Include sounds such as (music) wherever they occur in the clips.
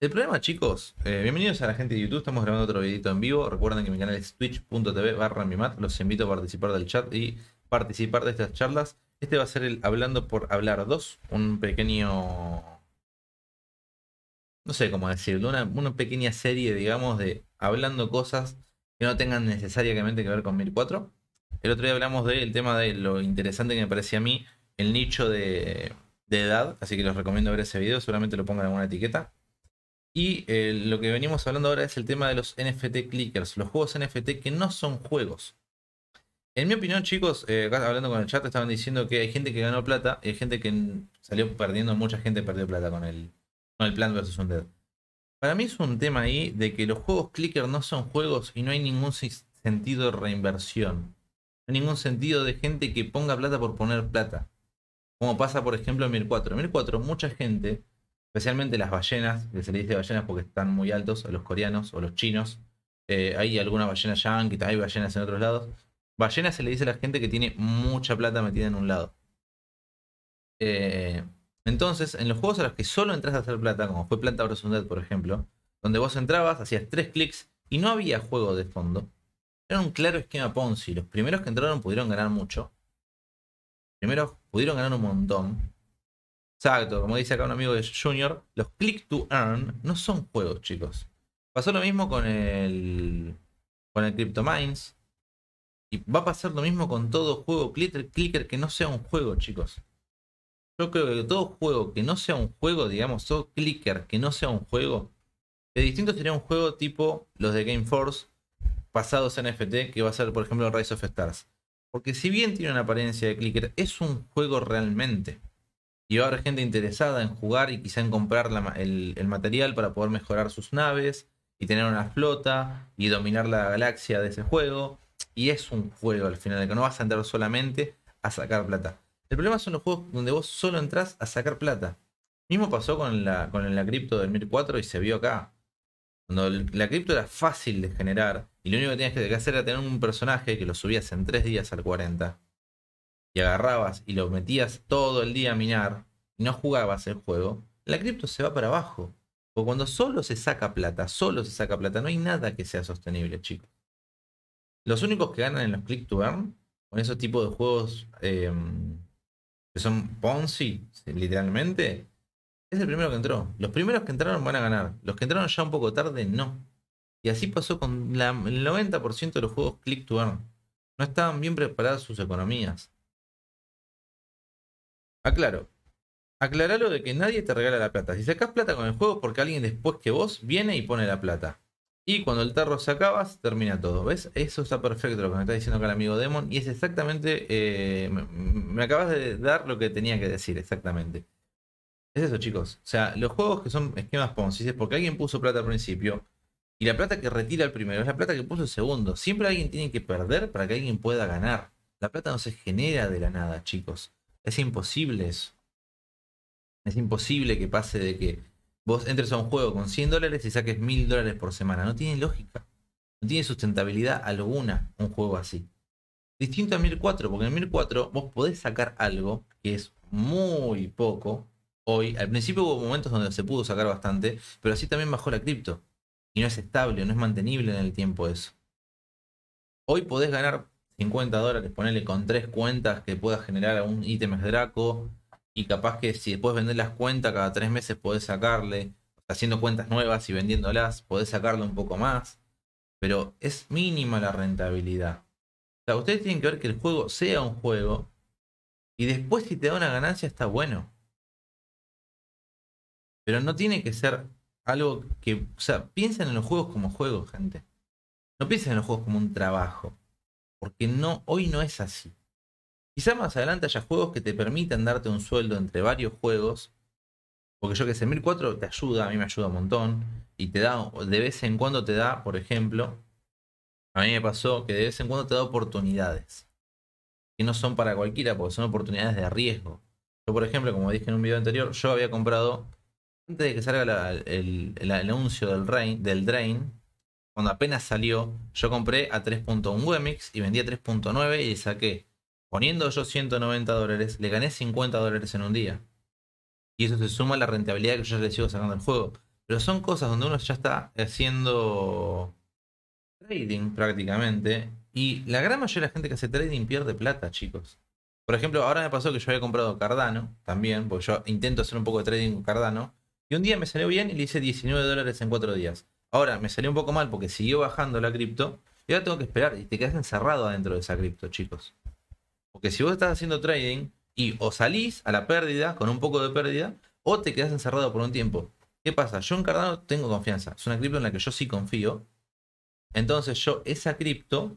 El problema, chicos, eh, bienvenidos a la gente de YouTube. Estamos grabando otro videito en vivo. Recuerden que mi canal es twitch.tv barra mimat. Los invito a participar del chat y participar de estas charlas. Este va a ser el Hablando por Hablar 2. Un pequeño. No sé cómo decirlo. Una, una pequeña serie, digamos, de hablando cosas que no tengan necesariamente que ver con 1004. El otro día hablamos del tema de lo interesante que me parecía a mí el nicho de de edad, así que los recomiendo ver ese video, seguramente lo pongan en alguna etiqueta. Y eh, lo que venimos hablando ahora es el tema de los NFT clickers, los juegos NFT que no son juegos. En mi opinión, chicos, eh, hablando con el chat, estaban diciendo que hay gente que ganó plata y hay gente que salió perdiendo, mucha gente perdió plata con el, con el Plan vs. Undead. Para mí es un tema ahí de que los juegos clicker no son juegos y no hay ningún sentido de reinversión. No hay ningún sentido de gente que ponga plata por poner plata. Como pasa, por ejemplo, en 1004. En 1004, mucha gente, especialmente las ballenas, que se le dice ballenas porque están muy altos, los coreanos o los chinos. Eh, hay algunas ballenas yankees, hay ballenas en otros lados. Ballenas se le dice a la gente que tiene mucha plata metida en un lado. Eh, entonces, en los juegos a los que solo entras a hacer plata, como fue Planta Bros. por ejemplo, donde vos entrabas, hacías tres clics y no había juego de fondo, era un claro esquema Ponzi. Los primeros que entraron pudieron ganar mucho. Primero, pudieron ganar un montón. Exacto, como dice acá un amigo de Junior, los click to earn no son juegos, chicos. Pasó lo mismo con el con el CryptoMines. Y va a pasar lo mismo con todo juego clicker, clicker que no sea un juego, chicos. Yo creo que todo juego que no sea un juego, digamos, todo clicker que no sea un juego, de distinto sería un juego tipo los de Game Force, pasados en FT, que va a ser, por ejemplo, Rise of Stars. Porque si bien tiene una apariencia de clicker, es un juego realmente. Y va a haber gente interesada en jugar y quizá en comprar el, material para poder mejorar sus naves y tener una flota y dominar la galaxia de ese juego. Y es un juego al final, que no vas a entrar solamente a sacar plata. El problema son los juegos donde vos solo entras a sacar plata. Mismo pasó con la, con la cripto del 1004 y se vio acá. Cuando la cripto era fácil de generar, y lo único que tenías que hacer era tener un personaje que lo subías en 3 días al 40. Y agarrabas y lo metías todo el día a minar. Y no jugabas el juego. La cripto se va para abajo. Porque cuando solo se saca plata, solo se saca plata, no hay nada que sea sostenible, chicos. Los únicos que ganan en los click to earn, con esos tipos de juegos em, que son Ponzi, literalmente, es el primero que entró. Los primeros que entraron van a ganar. Los que entraron ya un poco tarde, no. Y así pasó con la, el 90% de los juegos click to earn. No estaban bien preparadas sus economías. Aclaro. Aclaralo de que nadie te regala la plata. Si sacas plata con el juego porque alguien después que vos viene y pone la plata. Y cuando el tarro se acaba, termina todo. ¿Ves? Eso está perfecto lo que me está diciendo acá el amigo Demon. Y es exactamente. Eh, me, acabas de dar lo que tenía que decir, exactamente. Es eso, chicos. O sea, los juegos que son esquemas Ponzi, es porque alguien puso plata al principio y la plata que retira el primero es la plata que puso el segundo. Siempre alguien tiene que perder para que alguien pueda ganar. La plata no se genera de la nada, chicos. Es imposible eso. Es imposible que pase de que vos entres a un juego con 100 dólares y saques 1000 dólares por semana. No tiene lógica. No tiene sustentabilidad alguna un juego así. Distinto a 1004, porque en 1004 vos podés sacar algo que es muy poco hoy. Al principio hubo momentos donde se pudo sacar bastante, pero así también bajó la cripto y no es estable, no es mantenible en el tiempo eso. Hoy podés ganar 50 dólares, ponerle con tres cuentas que puedas generar un ítem Draco y capaz que si después vender las cuentas cada tres meses podés sacarle, haciendo cuentas nuevas y vendiéndolas, podés sacarle un poco más, pero es mínima la rentabilidad. O sea, ustedes tienen que ver que el juego sea un juego y después si te da una ganancia está bueno. Pero no tiene que ser algo que, o sea, piensen en los juegos como juegos, gente. No piensen en los juegos como un trabajo. Porque no, hoy no es así. Quizás más adelante haya juegos que te permitan darte un sueldo entre varios juegos. Porque yo que sé, 1004 te ayuda, a mí me ayuda un montón. Y te da, de vez en cuando te da, por ejemplo, a mí me pasó que de vez en cuando te da oportunidades. Que no son para cualquiera, porque son oportunidades de riesgo. Yo, por ejemplo, como dije en un video anterior, yo había comprado antes de que salga el, anuncio del, rain, del Drain, cuando apenas salió, yo compré a 3.1 Wemix y vendí a 3.9 y saqué. Poniendo yo 190 dólares, le gané 50 dólares en un día. Y eso se suma a la rentabilidad que yo le sigo sacando el juego. Pero son cosas donde uno ya está haciendo trading prácticamente. Y la gran mayoría de la gente que hace trading pierde plata, chicos. Por ejemplo, ahora me pasó que yo había comprado Cardano también, porque yo intento hacer un poco de trading con Cardano. Y un día me salió bien y le hice 19 dólares en 4 días. Ahora me salió un poco mal porque siguió bajando la cripto. Y ahora tengo que esperar y te quedas encerrado adentro de esa cripto, chicos. Porque si vos estás haciendo trading y o salís a la pérdida, con un poco de pérdida, o te quedas encerrado por un tiempo. ¿Qué pasa? Yo en Cardano tengo confianza. Es una cripto en la que yo sí confío. Entonces yo esa cripto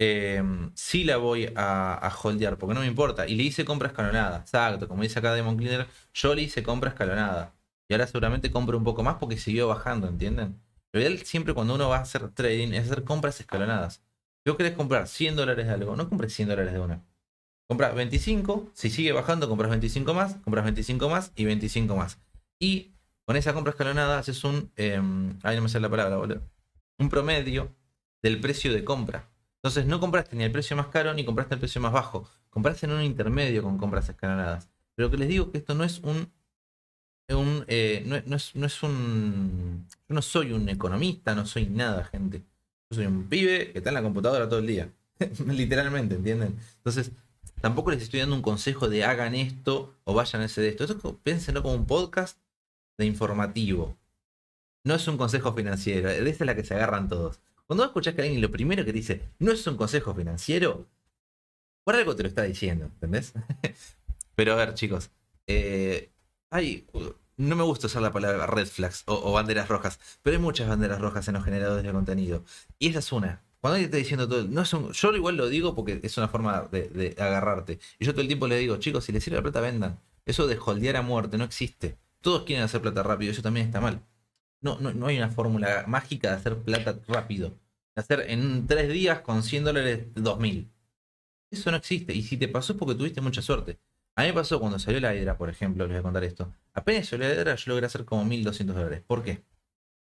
eh, sí la voy a, a, holdear porque no me importa. Y le hice compra escalonada. Exacto, como dice acá Demon Cleaner, yo le hice compra escalonada. Y ahora seguramente compro un poco más porque siguió bajando, ¿entienden? Lo ideal siempre cuando uno va a hacer trading es hacer compras escalonadas. Si vos querés comprar 100 dólares de algo, no compres 100 dólares de una. Compras 25, si sigue bajando, compras 25 más, compras 25 más y 25 más. Y con esa compra escalonada haces un. Em, ay, no me sale la palabra, boludo. Un promedio del precio de compra. Entonces no compraste ni el precio más caro ni compraste el precio más bajo. Compraste en un intermedio con compras escalonadas. Pero que les digo que esto no es un un, eh, no, es, no es un. Yo no soy un economista, no soy nada, gente. Yo soy un pibe que está en la computadora todo el día. (laughs) Literalmente, ¿entienden? Entonces, tampoco les estoy dando un consejo de hagan esto o vayan a ese de esto. Eso piénsenlo como un podcast de informativo. No es un consejo financiero. De esa es la que se agarran todos. Cuando escuchas que alguien lo primero que dice no es un consejo financiero, por algo te lo está diciendo, ¿entendés? (laughs) Pero a ver, chicos. Eh, hay, no me gusta usar la palabra red flags o, banderas rojas, pero hay muchas banderas rojas en los generadores de contenido. Y esa es una. Cuando alguien está diciendo todo, no es yo igual lo digo porque es una forma de, agarrarte. Y yo todo el tiempo le digo, chicos, si les sirve la plata, vendan. Eso de holdear a muerte no existe. Todos quieren hacer plata rápido, eso también está mal. No, no, no hay una fórmula mágica de hacer plata rápido. De hacer en tres días con 100 dólares 2000. Eso no existe. Y si te pasó es porque tuviste mucha suerte. A mí me pasó cuando salió la Hydra, por ejemplo, les voy a contar esto. Apenas salió la Hydra, yo logré hacer como 1200 dólares. ¿Por qué?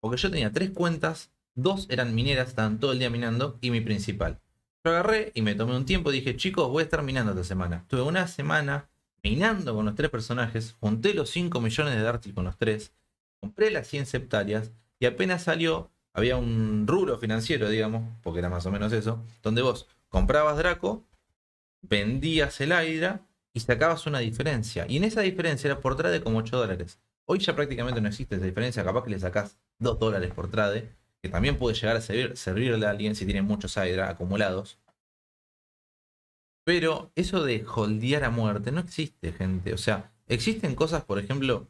Porque yo tenía tres cuentas, dos eran mineras, estaban todo el día minando, y mi principal. Yo agarré y me tomé un tiempo, y dije, chicos, voy a estar minando esta semana. Tuve una semana minando con los tres personajes, junté los 5 millones de Dartil con los tres, compré las 100 septarias, y apenas salió, había un rubro financiero, digamos, porque era más o menos eso, donde vos comprabas Draco, vendías el Hydra y sacabas una diferencia. Y en esa diferencia era por trade como 8 dólares. Hoy ya prácticamente no existe esa diferencia, capaz que le sacás 2 dólares por trade, que también puede llegar a servir, servirle a alguien si tiene muchos Hydra acumulados. Pero eso de holdear a muerte no existe, gente. O sea, existen cosas, por ejemplo,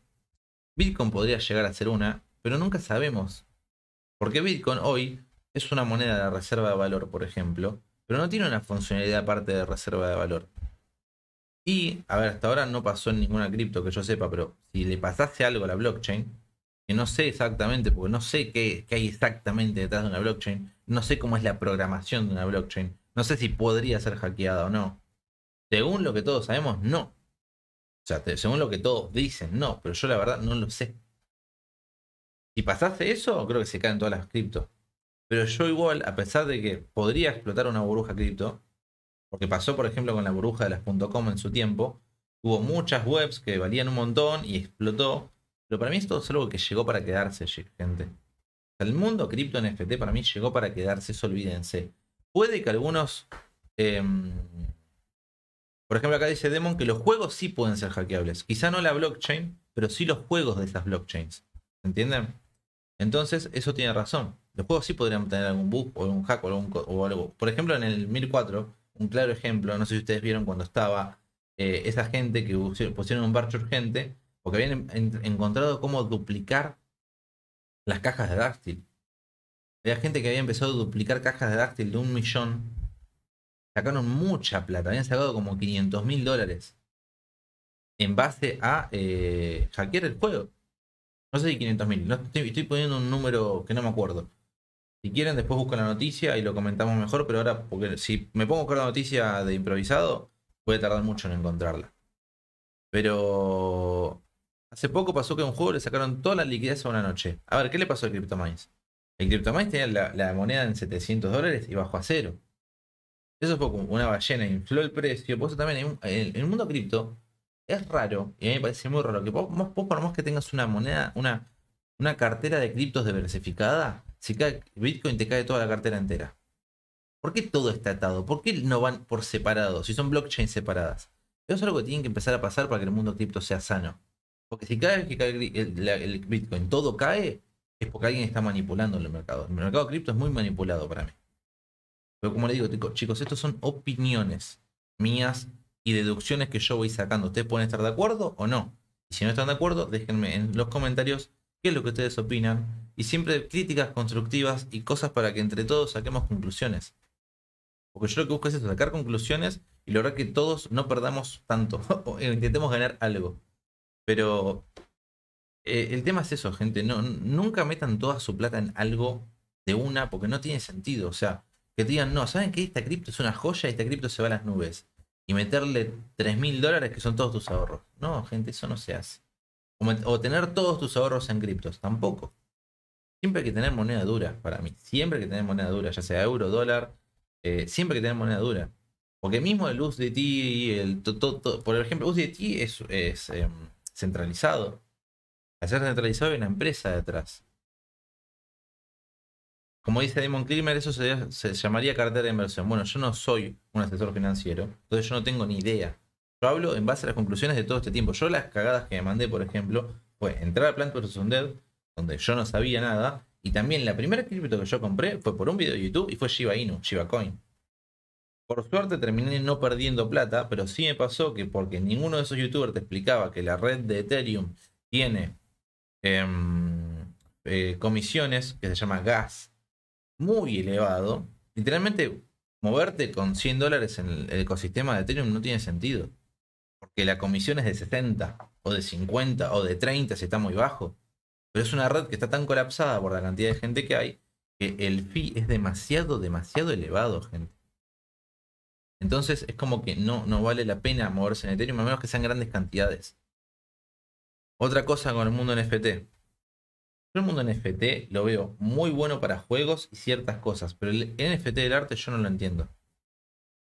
Bitcoin podría llegar a ser una, pero nunca sabemos. Porque Bitcoin hoy es una moneda de reserva de valor, por ejemplo, pero no tiene una funcionalidad aparte de reserva de valor. Y, a ver, hasta ahora no pasó en ninguna cripto que yo sepa, pero si le pasase algo a la blockchain, que no sé exactamente, porque no sé qué, hay exactamente detrás de una blockchain, no sé cómo es la programación de una blockchain, no sé si podría ser hackeada o no. Según lo que todos sabemos, no. O sea, según lo que todos dicen, no, pero yo la verdad no lo sé. Si pasase eso, creo que se caen todas las criptos. Pero yo igual, a pesar de que podría explotar una burbuja cripto, porque pasó, por ejemplo, con la burbuja de las .com en su tiempo. Hubo muchas webs que valían un montón y explotó. Pero para mí esto es algo que llegó para quedarse, gente. El mundo cripto NFT para mí llegó para quedarse, eso olvídense. Puede que algunos... Em, por ejemplo, acá dice Demon que los juegos sí pueden ser hackeables. Quizá no la blockchain, pero sí los juegos de esas blockchains. ¿Entienden? Entonces, eso tiene razón. Los juegos sí podrían tener algún bug o algún hack o, o algo. Por ejemplo, en el 1004 un claro ejemplo, no sé si ustedes vieron cuando estaba eh, esa gente que pusieron un barco urgente, porque habían encontrado cómo duplicar las cajas de dáctil. Había gente que había empezado a duplicar cajas de dáctil de un millón. Sacaron mucha plata, habían sacado como 500 mil dólares en base a eh, hackear el juego. No sé si 500 mil, no, estoy poniendo un número que no me acuerdo. Si quieren, después buscan la noticia y lo comentamos mejor, pero ahora, si me pongo a buscar la noticia de improvisado, puede tardar mucho en encontrarla. Pero hace poco pasó que un juego le sacaron toda la liquidez a una noche. A ver, ¿qué le pasó a CryptoMines? El CryptoMines tenía la, moneda en 700 dólares y bajó a cero. Eso fue como una ballena, infló el precio. Pues también en, el mundo cripto es raro, y a mí me parece muy raro, que por más que tengas una moneda, una una cartera de criptos diversificada, si cae Bitcoin te cae toda la cartera entera. ¿Por qué todo está atado? ¿Por qué no van por separado? Si son blockchains separadas. Eso es algo que tiene que empezar a pasar para que el mundo cripto sea sano. Porque si cada que cae el, Bitcoin todo cae, es porque alguien está manipulando el mercado. El mercado cripto es muy manipulado para mí. Pero como le digo, chicos, estos son opiniones mías y deducciones que yo voy sacando. Ustedes pueden estar de acuerdo o no. Y si no están de acuerdo, déjenme en los comentarios qué es lo que ustedes opinan y siempre críticas constructivas y cosas para que entre todos saquemos conclusiones. Porque yo lo que busco es sacar conclusiones y lograr que todos no perdamos tanto (laughs) o intentemos ganar algo. Pero eh, el tema es eso, gente. No, nunca metan toda su plata en algo de una porque no tiene sentido. O sea, que digan, no, ¿saben que Esta cripto es una joya y esta cripto se va a las nubes. Y meterle 3 mil dólares que son todos tus ahorros. No, gente, eso no se hace o tener todos tus ahorros en criptos, tampoco. Siempre hay que tener moneda dura, para mí. Siempre hay que tener moneda dura, ya sea euro, dólar, eh, siempre hay que tener moneda dura. Porque mismo el USDT, el to, por ejemplo, USDT es, es em, centralizado. Al ser centralizado hay una empresa detrás. Como dice Damon Klimer, eso se, se llamaría cartera de inversión. Bueno, yo no soy un asesor financiero, entonces yo no tengo ni idea yo hablo en base a las conclusiones de todo este tiempo. Yo las cagadas que me mandé, por ejemplo, fue entrar a Plant vs. Undead, donde yo no sabía nada, y también la primera cripto que yo compré fue por un video de YouTube y fue Shiba Inu, Shiba Coin. Por suerte terminé no perdiendo plata, pero sí me pasó que porque ninguno de esos youtubers te explicaba que la red de Ethereum tiene em, eh, comisiones, que se llama gas, muy elevado, literalmente moverte con 100 dólares en el ecosistema de Ethereum no tiene sentido porque la comisión es de 60, o de 50 o de 30 si está muy bajo. Pero es una red que está tan colapsada por la cantidad de gente que hay que el fee es demasiado, demasiado elevado, gente. Entonces es como que no, no vale la pena moverse en Ethereum a menos que sean grandes cantidades. Otra cosa con el mundo NFT. Yo el mundo NFT lo veo muy bueno para juegos y ciertas cosas, pero el NFT del arte yo no lo entiendo.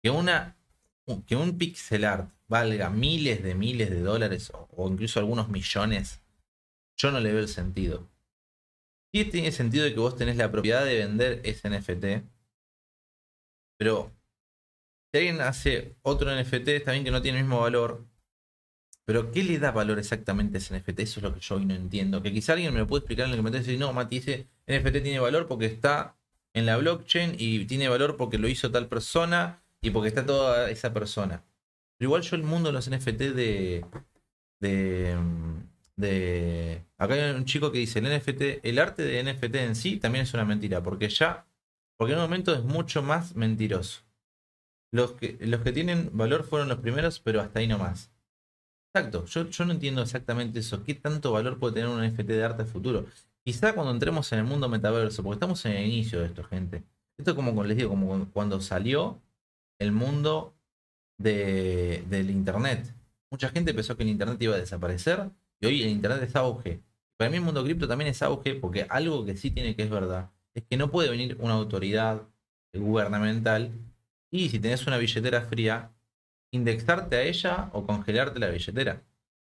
Que una que un pixel art valga miles de miles de dólares o, incluso algunos millones, yo no le veo el sentido. Sí tiene sentido que vos tenés la propiedad de vender ese NFT, pero si alguien hace otro NFT, está bien que no tiene el mismo valor, pero ¿qué le da valor exactamente a ese NFT? Eso es lo que yo hoy no entiendo. Que quizá alguien me lo puede explicar en el comentario y decir, no, Mati dice, NFT tiene valor porque está en la blockchain y tiene valor porque lo hizo tal persona y porque está toda esa persona. Pero igual yo el mundo de los NFT de. de. de. Acá hay un chico que dice, el NFT, el arte de NFT en sí también es una mentira. Porque ya. Porque en un momento es mucho más mentiroso. Los que, los que tienen valor fueron los primeros, pero hasta ahí más... Exacto, yo, yo no entiendo exactamente eso. ¿Qué tanto valor puede tener un NFT de arte futuro? Quizá cuando entremos en el mundo metaverso, porque estamos en el inicio de esto, gente. Esto es como les digo, como cuando salió, el mundo del Internet. Mucha gente pensó que el Internet iba a desaparecer y hoy el Internet es auge. Para mí el mundo cripto también es auge porque algo que sí tiene que es verdad es que no puede venir una autoridad gubernamental y si tenés una billetera fría, indexarte a ella o congelarte la billetera.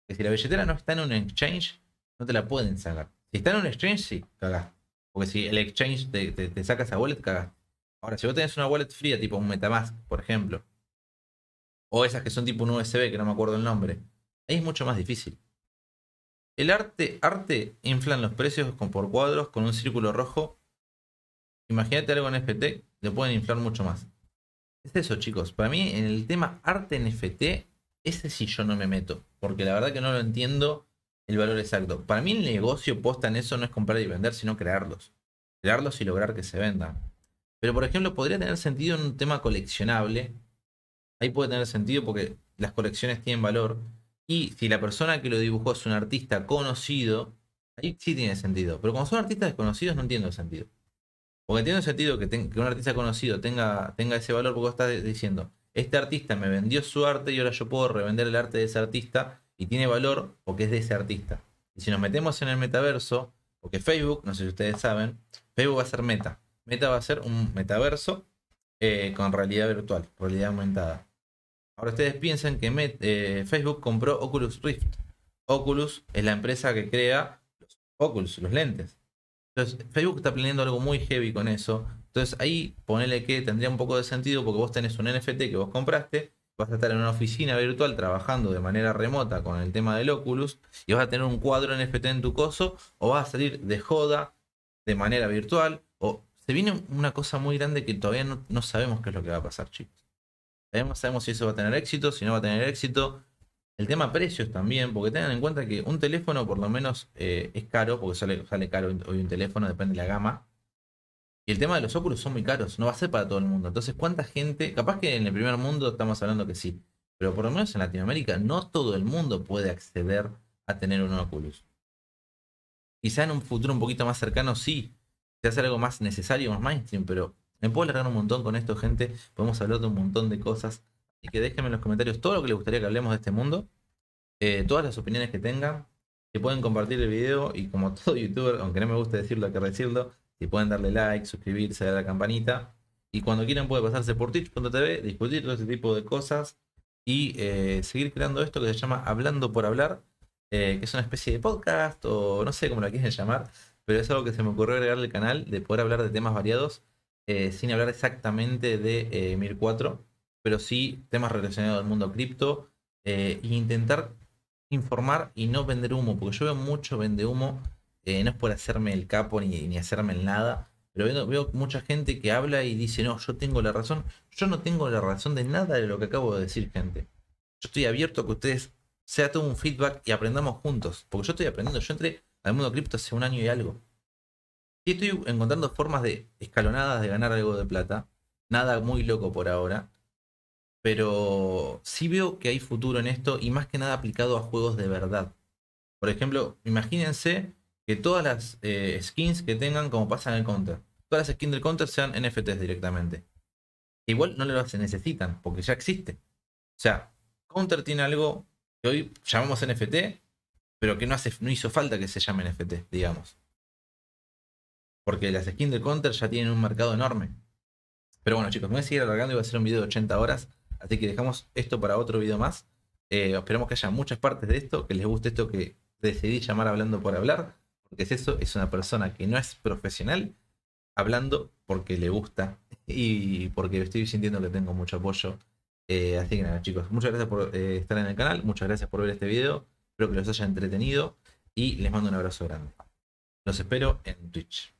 Que si la billetera no está en un exchange, no te la pueden sacar. Si está en un exchange, sí, cagás. Porque si el exchange te, te, te saca esa wallet, cagás. Ahora, si vos tenés una wallet fría, tipo un Metamask, por ejemplo, o esas que son tipo un USB, que no me acuerdo el nombre, ahí es mucho más difícil. El arte, arte inflan los precios con, por cuadros con un círculo rojo. Imagínate algo en FT, le pueden inflar mucho más. Es eso, chicos. Para mí, en el tema arte en NFT, ese sí yo no me meto. Porque la verdad que no lo entiendo el valor exacto. Para mí, el negocio posta en eso no es comprar y vender, sino crearlos. Crearlos y lograr que se vendan. Pero, por ejemplo, podría tener sentido en un tema coleccionable. Ahí puede tener sentido porque las colecciones tienen valor. Y si la persona que lo dibujó es un artista conocido, ahí sí tiene sentido. Pero como son artistas desconocidos, no entiendo el sentido. Porque entiendo sentido que, un artista conocido tenga, tenga ese valor, porque está diciendo, este artista me vendió su arte y ahora yo puedo revender el arte de ese artista y tiene valor porque es de ese artista. Y si nos metemos en el metaverso, porque Facebook, no sé si ustedes saben, Facebook va a ser meta. Meta va a ser un metaverso eh, con realidad virtual, realidad aumentada. Ahora ustedes piensan que eh, Facebook compró Oculus Rift. Oculus es la empresa que crea los Oculus, los lentes. Entonces, Facebook está planeando algo muy heavy con eso. Entonces, ahí ponerle que tendría un poco de sentido porque vos tenés un NFT que vos compraste, vas a estar en una oficina virtual trabajando de manera remota con el tema del Oculus y vas a tener un cuadro NFT en tu coso o vas a salir de joda de manera virtual o se viene una cosa muy grande que todavía no, sabemos qué es lo que va a pasar, chicos. no sabemos si eso va a tener éxito, si no va a tener éxito. El tema precios también, porque tengan en cuenta que un teléfono por lo menos eh, es caro, porque sale, caro hoy un teléfono, depende de la gama. Y el tema de los óculos son muy caros, no va a ser para todo el mundo. Entonces, ¿cuánta gente? Capaz que en el primer mundo estamos hablando que sí, pero por lo menos en Latinoamérica no todo el mundo puede acceder a tener un óculos. Quizá en un futuro un poquito más cercano sí, se hace algo más necesario, más mainstream, pero me puedo alargar un montón con esto, gente. Podemos hablar de un montón de cosas. Así que déjenme en los comentarios todo lo que les gustaría que hablemos de este mundo. Eh, todas las opiniones que tengan. que pueden compartir el video y como (laughs) todo youtuber, aunque no me guste decirlo, que decirlo. Si pueden darle like, suscribirse, a la campanita. Y cuando quieran puede pasarse por twitch.tv, discutir todo este tipo de cosas y eh, seguir creando esto que se llama Hablando por Hablar, eh, que es una especie de podcast o no sé cómo lo quieren llamar, pero es algo que se me ocurrió agregar al canal, de poder hablar de temas variados, eh, sin hablar exactamente de eh, pero sí temas relacionados al mundo cripto, eh, e intentar informar y no vender humo, porque yo veo mucho vende humo, eh, no es por hacerme el capo ni, hacerme el nada, pero veo, veo, mucha gente que habla y dice, no, yo tengo la razón, yo no tengo la razón de nada de lo que acabo de decir, gente. Yo estoy abierto a que ustedes sea todo un feedback y aprendamos juntos, porque yo estoy aprendiendo, yo entré al mundo cripto hace un año y algo. Y estoy encontrando formas de escalonadas de ganar algo de plata. Nada muy loco por ahora. Pero sí veo que hay futuro en esto y más que nada aplicado a juegos de verdad. Por ejemplo, imagínense que todas las eh, skins que tengan, como pasan en el counter, todas las skins del counter sean NFTs directamente. Igual no lo necesitan, porque ya existe. O sea, counter tiene algo que hoy llamamos NFT, pero que no, hace, no hizo falta que se llame NFT, digamos. Porque las skins de Counter ya tienen un mercado enorme. Pero bueno, chicos, me voy a seguir alargando y voy a hacer un video de 80 horas. Así que dejamos esto para otro video más. Eh, Esperamos que haya muchas partes de esto, que les guste esto que decidí llamar hablando por hablar. Porque es eso, es una persona que no es profesional, hablando porque le gusta (laughs) y porque estoy sintiendo que tengo mucho apoyo. Eh, así que nada, chicos, muchas gracias por eh, estar en el canal, muchas gracias por ver este video. Espero que los haya entretenido y les mando un abrazo grande. Los espero en Twitch.